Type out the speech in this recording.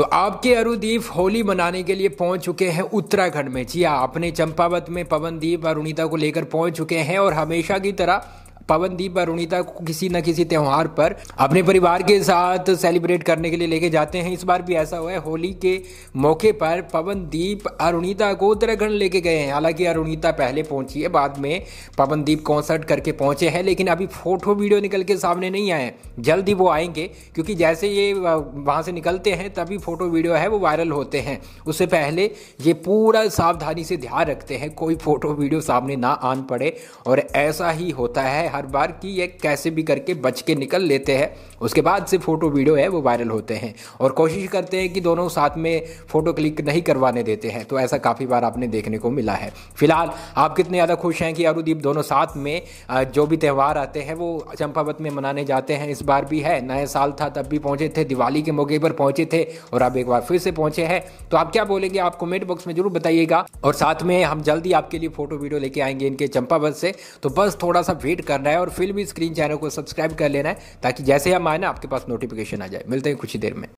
तो आपके अरुदीप होली मनाने के लिए पहुंच चुके हैं उत्तराखंड में जी हाँ अपने चंपावत में पवनदीप और उनिता को लेकर पहुंच चुके हैं और हमेशा की तरह पवनदीप और अरुणिता को किसी न किसी त्यौहार पर अपने परिवार के साथ सेलिब्रेट करने के लिए लेके जाते हैं इस बार भी ऐसा हुआ है होली के मौके पर पवनदीप अरुणिता को उत्तराखंड लेके गए हैं हालांकि अरुणिता पहले पहुंची है बाद में पवनदीप कॉन्सर्ट करके पहुंचे हैं लेकिन अभी फोटो वीडियो निकल के सामने नहीं आए जल्दी वो आएंगे क्योंकि जैसे ये वहाँ से निकलते हैं तभी फोटो वीडियो है वो वायरल होते हैं उससे पहले ये पूरा सावधानी से ध्यान रखते हैं कोई फोटो वीडियो सामने ना आन पड़े और ऐसा ही होता है हर हर बार कि ये कैसे भी करके बच के निकल लेते हैं उसके बाद से फ़ोटो वीडियो है वो वायरल होते हैं और कोशिश करते हैं कि दोनों साथ में फ़ोटो क्लिक नहीं करवाने देते हैं तो ऐसा काफ़ी बार आपने देखने को मिला है फिलहाल आप कितने ज़्यादा खुश हैं कि अरुदीप दोनों साथ में जो भी त्यौहार आते हैं वो चंपावत में मनाने जाते हैं इस बार भी है नया साल था तब भी पहुँचे थे दिवाली के मौके पर पहुँचे थे और अब एक बार फिर से पहुँचे हैं तो आप क्या बोलेंगे आप कमेंट बॉक्स में जरूर बताइएगा और साथ में हम जल्दी आपके लिए फ़ोटो वीडियो लेके आएंगे इनके चंपावत से तो बस थोड़ा सा वेट करना करना है और फिल्म स्क्रीन चैनल को सब्सक्राइब कर लेना है ताकि जैसे ही हम आए ना आपके पास नोटिफिकेशन आ जाए मिलते हैं कुछ ही देर में